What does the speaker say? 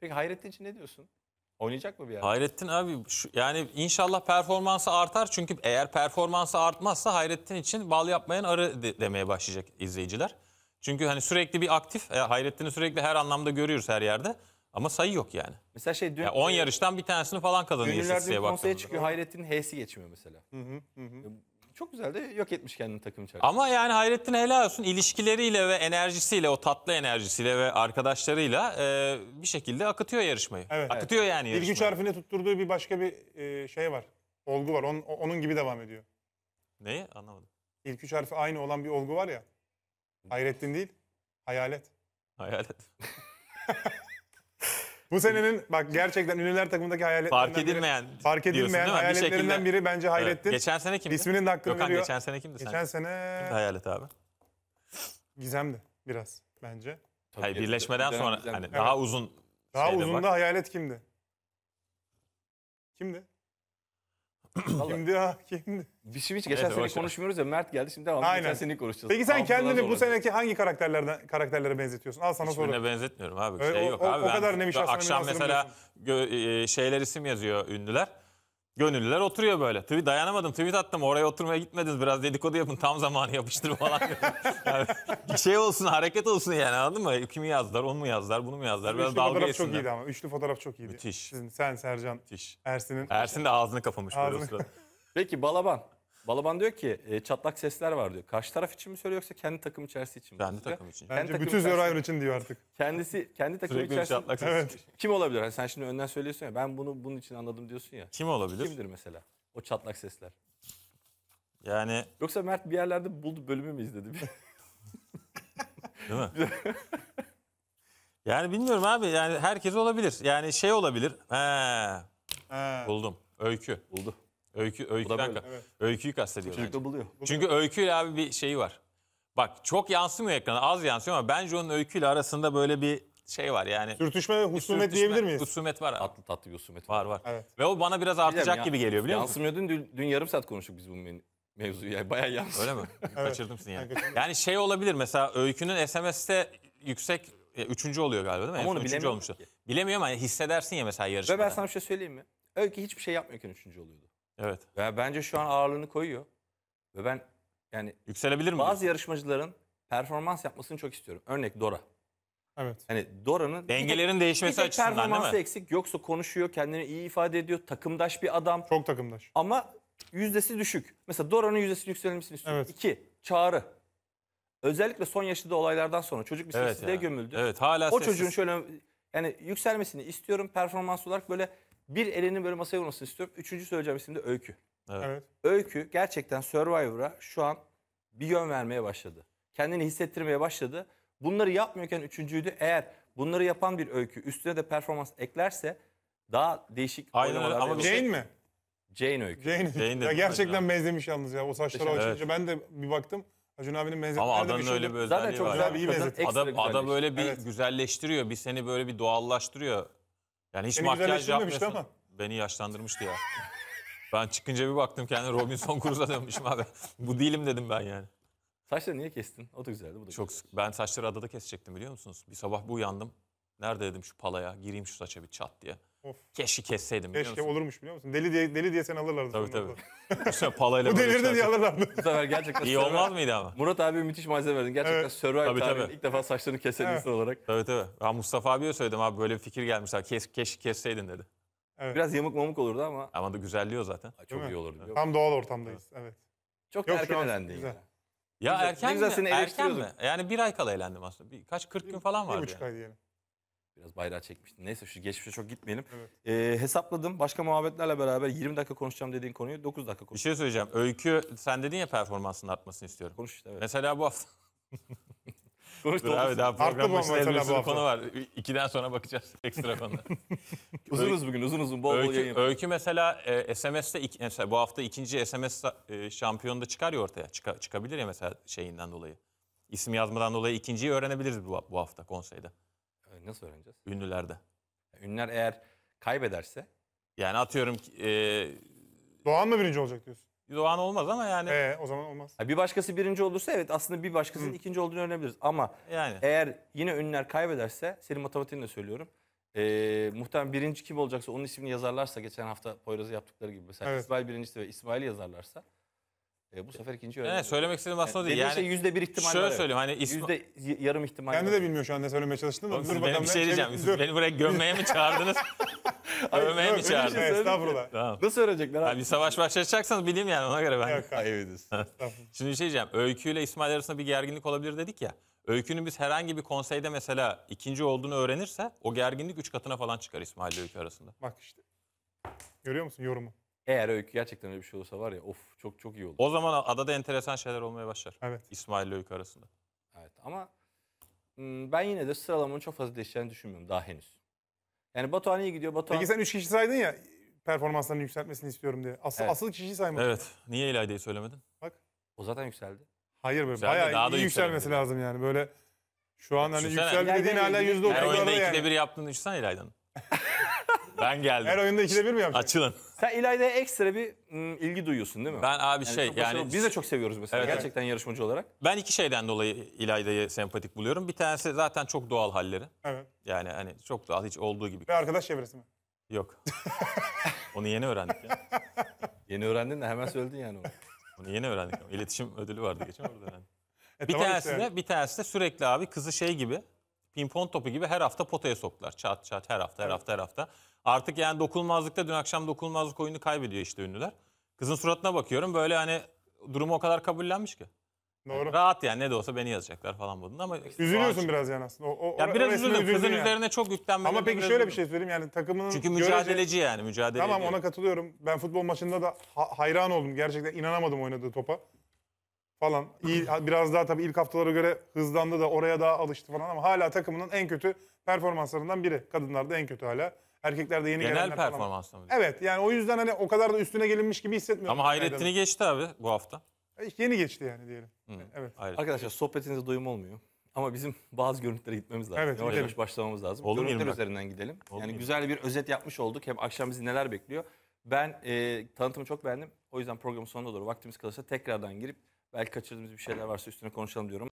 Peki Hayrettin için ne diyorsun? Oynayacak mı bir yerde? Hayrettin abi şu, yani inşallah performansı artar. Çünkü eğer performansı artmazsa Hayrettin için bal yapmayan arı de, demeye başlayacak izleyiciler. Çünkü hani sürekli bir aktif. E, Hayrettin'i sürekli her anlamda görüyoruz her yerde. Ama sayı yok yani. Mesela şey dün... 10 yani yarıştan bir tanesini falan kazanıyor. Gönüller dün konseye baktığımda. çıkıyor Hayrettin'in H'si geçmiyor mesela. Hı hı, hı çok güzel de yok etmiş kendini takım içerisinde. Ama yani Hayrettin helal olsun ilişkileriyle ve enerjisiyle o tatlı enerjisiyle ve arkadaşlarıyla e, bir şekilde akıtıyor yarışmayı. Evet. Akıtıyor yani yarışmayı. Bir güç harfine tutturduğu bir başka bir e, şey var. Olgu var. Onun, onun gibi devam ediyor. Neyi? Anlamadım. İlk üç harfi aynı olan bir olgu var ya. Hayrettin değil, hayalet. Hayalet. Bu senenin bak gerçekten ünlüler takımındaki hayaletlerinden Fark edilmeyen biri. Fark edilmeyen diyorsun, değil Bir şekilde- biri bence Hayrettin. Geçen sene kimdi? İsminin de hakkını Gökhan veriyor. geçen sene kimdi sen? Geçen sene Kimdi Hayalet abi? Gizem'di biraz bence. Hayır, birleşmeden sonra hani daha uzun Daha uzun bak. da hayalet kimdi? Kimdi? kimdi ha kimdi? Biz şimdi hiç geçen evet, sene konuşmuyoruz ya Mert geldi şimdi devamlı Aynen. geçen seni konuşacağız. Peki sen Altına kendini bu seneki hangi karakterlerden karakterlere benzetiyorsun? Al sana soru. benzetmiyorum abi. Öyle, şey yok o, abi. O kadar ben, nevi şey akşam mesela gö- e, şeyler isim yazıyor ünlüler. Gönüllüler oturuyor böyle. Tweet dayanamadım tweet attım oraya oturmaya gitmediniz biraz dedikodu yapın tam zamanı yapıştır falan. yani, şey olsun hareket olsun yani anladın mı? Kimi yazdılar onu mu yazdılar bunu mu yazdılar biraz Üçlü dalga fotoğraf çok etsinler. iyiydi ama. Üçlü fotoğraf çok iyiydi. Müthiş. Sizin, sen, Sercan, Müthiş. Ersin'in. Ersin de ağzını kapamış böyle Ağzını- Peki Balaban. Balaban diyor ki e, çatlak sesler var diyor. Karşı taraf için mi söylüyor yoksa kendi takım içerisi için mi? Kendi takım için. Bence kendi bütün Zörayor için diyor artık. Kendisi kendi takım Sürekli içerisinde çatlak sesi. Evet. kim olabilir? Hani sen şimdi önden söylüyorsun ya ben bunu bunun için anladım diyorsun ya. Kim olabilir? Kimdir mesela o çatlak sesler? Yani Yoksa Mert bir yerlerde buldu bölümü mü izledi? değil mi? yani bilmiyorum abi. Yani herkes olabilir. Yani şey olabilir. He, buldum. Öykü. Buldu. Öykü, Öykü ka- Evet. Öyküyü kastediyor. bence. Çocuk da buluyor. Çünkü öyküyle abi bir şeyi var. Bak çok yansımıyor ekrana az yansıyor ama bence onun öyküyle arasında böyle bir şey var yani. Sürtüşme ve husumet Sürtüşme, diyebilir miyiz? Husumet var abi. Tatlı tatlı bir husumet Var var. Evet. Ve o bana biraz artacak gibi geliyor biliyor musun? Yansımıyor dün, dün, yarım saat konuştuk biz bu mevzuyu. Yani bayağı yansımıyor. Öyle mi? Kaçırdım seni yani. Yani şey olabilir mesela öykünün SMS'te yüksek e, üçüncü oluyor galiba değil mi? Ama onu bilemiyorum olmuştu. Bilemiyorum ama hissedersin ya mesela Ve ben sana bir şey söyleyeyim mi? Öykü hiçbir şey yapmıyorken üçüncü oluyordu. Evet. Ve bence şu an ağırlığını koyuyor. Ve ben yani yükselebilir mi? Bazı yarışmacıların performans yapmasını çok istiyorum. Örnek Dora. Evet. Hani Dora'nın dengelerin tek, değişmesi tek açısından değil mi? Performansı eksik yoksa konuşuyor, kendini iyi ifade ediyor, takımdaş bir adam. Çok takımdaş. Ama yüzdesi düşük. Mesela Dora'nın yüzdesi yükselmesini istiyorum. Evet. İki, Çağrı. Özellikle son yaşadığı olaylardan sonra çocuk bir evet sessizliğe gömüldü. Evet, hala O sessiz. çocuğun şöyle yani yükselmesini istiyorum performans olarak böyle bir elinin böyle masaya vurmasını istiyorum. Üçüncü söyleyeceğim isim de Öykü. Evet. Öykü gerçekten Survivor'a şu an bir yön vermeye başladı. Kendini hissettirmeye başladı. Bunları yapmıyorken üçüncüydü. Eğer bunları yapan bir öykü üstüne de performans eklerse daha değişik Aynen, oynamalar. Ama şey- Jane mi? Jane öykü. Jane. Jane ya gerçekten ya. benzemiş yalnız ya. O saçlara açınca evet. ben de bir baktım. Acun abinin benzetmeleri Ama adamın öyle bir özelliği Zaten çok var. Güzel bir iyi Adam, adam böyle bir evet. güzelleştiriyor. Bir seni böyle bir doğallaştırıyor. Yani hiç Seni makyaj yapmıyorsun. Ama. Beni yaşlandırmıştı ya. ben çıkınca bir baktım kendi Robinson Crusoe dönmüşüm abi. Bu değilim dedim ben yani. Saçları niye kestin? O da güzeldi. Bu da Çok güzel. sık. Ben saçları adada kesecektim biliyor musunuz? Bir sabah bu uyandım. Nerede dedim şu palaya gireyim şu saça bir çat diye. Of. Keşke kesseydim biliyor Keşke musun? olurmuş biliyor musun? Deli diye, deli diye seni alırlardı. Tabii tabii. palayla Bu delirdi diye alırlardı. Bu sefer gerçekten İyi Survivor- olmaz mıydı ama? Murat abi müthiş malzeme verdin. Gerçekten Evet. Survivor Tabii, tabii. ilk defa saçlarını kesen Evet. insan olarak. Tabii tabii. Ben Mustafa abiye söyledim abi böyle bir fikir gelmiş. abi, Kes, keşke kesseydin dedi. Biraz yamuk mamuk olurdu ama Ama da güzelliyor zaten. Aa, çok iyi olurdu. Yok. Tam doğal ortamdayız. Evet. Çok Yok, erken an ya. erken mi? Erken mi? Yani bir ay kala eğlendim aslında. kaç 40 gün falan Bir vardı. buçuk yani. ay diyelim. Biraz bayrağı çekmiştim. Neyse şu geçmişe çok gitmeyelim. Evet. Ee, hesapladım. Başka muhabbetlerle beraber 20 dakika konuşacağım dediğin konuyu 9 dakika Bir şey söyleyeceğim. Öykü sen dedin ya performansını artmasını istiyorum. Konuş işte evet. Mesela bu hafta. Konuş Dur da abi daha program başında bir hafta? konu var. İ- İkiden sonra bakacağız ekstra konuda. Uzunuz bugün uzun uzun bol bol yayın. öykü mesela e, SMS'te iki- mesela bu hafta ikinci SMS e, şampiyonu da çıkar ya ortaya. Çıka- çıkabilir ya mesela şeyinden dolayı. İsim yazmadan dolayı ikinciyi öğrenebiliriz bu, bu hafta konseyde. E nasıl öğreneceğiz? Ünlülerde. Ünlüler eğer kaybederse? Yani atıyorum ki... E... Doğan mı birinci olacak diyorsun? Doğan olmaz ama yani. Ee, o zaman olmaz. Bir başkası birinci olursa evet aslında bir başkasının Hı. ikinci olduğunu öğrenebiliriz. Ama yani. eğer yine ünlüler kaybederse senin matematiğini de söylüyorum. E, muhtemelen birinci kim olacaksa onun ismini yazarlarsa geçen hafta Poyraz'ı yaptıkları gibi. Mesela evet. İsmail birincisi ve İsmail'i yazarlarsa e, bu sefer ikinci öğrenci. Evet, söylemek istediğim aslında değil. Yani, yüzde bir ihtimal şöyle söyleyeyim hani İsm- yüzde yarım ihtimal Kendi de bilmiyor şu an ne söylemeye çalıştığını da. Oğlum, Dur siz benim bir şey, şey diyeceğim. Siz beni buraya gömmeye mi çağırdınız? Övmeye mi çağırdınız? çağırdın? Şey, estağfurullah. Tamam. Nasıl öğrenecekler abi? Ha, bir savaş başlatacaksanız bileyim yani ona göre ben. Yok, hayır. Şimdi bir şey diyeceğim. Öykü ile İsmail arasında bir gerginlik olabilir dedik ya. Öykünün biz herhangi bir konseyde mesela ikinci olduğunu öğrenirse o gerginlik üç katına falan çıkar İsmail ile Öykü arasında. Bak işte. Görüyor musun yorumu? Eğer Öykü gerçekten öyle bir şey olursa var ya of çok çok iyi olur. O zaman adada enteresan şeyler olmaya başlar. Evet. İsmail ile Öykü arasında. Evet ama ben yine de sıralamanın çok fazla değişeceğini düşünmüyorum daha henüz. Yani Batuhan iyi gidiyor. Batuhan... Peki sen 3 kişi saydın ya performanslarını yükseltmesini istiyorum diye. Asıl, Evet. asıl kişiyi saymadın. Evet. Niye İlayda'yı söylemedin? Bak O zaten yükseldi. Hayır be Güzel bayağı daha da yükselmesi yükselmedi. lazım yani. Böyle şu an hani Düşünsene. yüksel dediğin hala Yani Her %30'larda oyunda ikide bir yaptığını düşünsen İlayda'nın. Ben geldim. Her oyunda ikide bir mi yapacaksın? Açılın. Sen İlayda'ya ekstra bir ilgi duyuyorsun değil mi? Ben abi yani şey yani biz de çok seviyoruz mesela Evet. gerçekten yarışmacı olarak. ben iki şeyden dolayı İlayda'yı sempatik buluyorum. Bir tanesi zaten çok doğal halleri. Evet. Yani hani çok doğal hiç olduğu gibi. Ve arkadaş çevresi mi? Yok. Onu yeni öğrendik ya. Yeni öğrendin de hemen söyledin yani onu. Onu yeni öğrendik. İletişim ödülü vardı geçen orada öğrendik. E, Bir tamam tanesi işte. de bir tanesi de sürekli abi kızı şey gibi pimpon topu gibi her hafta potaya soktular. Çat çat her hafta her hafta her hafta. Artık yani dokunulmazlıkta dün akşam dokunulmazlık oyunu kaybediyor işte ünlüler. Kızın suratına bakıyorum böyle hani durumu o kadar kabullenmiş ki. Doğru. Rahat yani ne de olsa beni yazacaklar falan modunda ama... Işte Üzülüyorsun biraz yani aslında. O, o, ya biraz üzüldüm. Kızın yani. üzerine çok yüklenmedim. Ama peki şöyle bir şey söyleyeyim yani takımının... Çünkü mücadeleci görece... yani mücadeleci. Tamam ona katılıyorum. Ben futbol maçında da ha hayran oldum. Gerçekten inanamadım oynadığı topa falan. İyi, biraz daha tabii ilk haftalara göre hızlandı da oraya daha alıştı falan ama hala takımının en kötü performanslarından biri. Kadınlarda en kötü hala. Erkeklerde yeni Genel gelenler falan. performansla mı? Evet yani o yüzden hani o kadar da üstüne gelinmiş gibi hissetmiyorum. Ama Hayrettin'i geçti abi bu hafta. E, yeni geçti yani diyelim. Evet. Hayrettin. Arkadaşlar sohbetinize doyum olmuyor. Ama bizim bazı görüntülere gitmemiz lazım. Evet, yavaş gidelim. yavaş başlamamız lazım. Olur mu Görüntüler 20 üzerinden gidelim. Oldu yani güzel bir özet yapmış olduk. Hem akşam bizi neler bekliyor. Ben e, tanıtımı çok beğendim. O yüzden programın sonunda doğru vaktimiz kalırsa tekrardan girip Belki kaçırdığımız bir şeyler varsa üstüne konuşalım diyorum.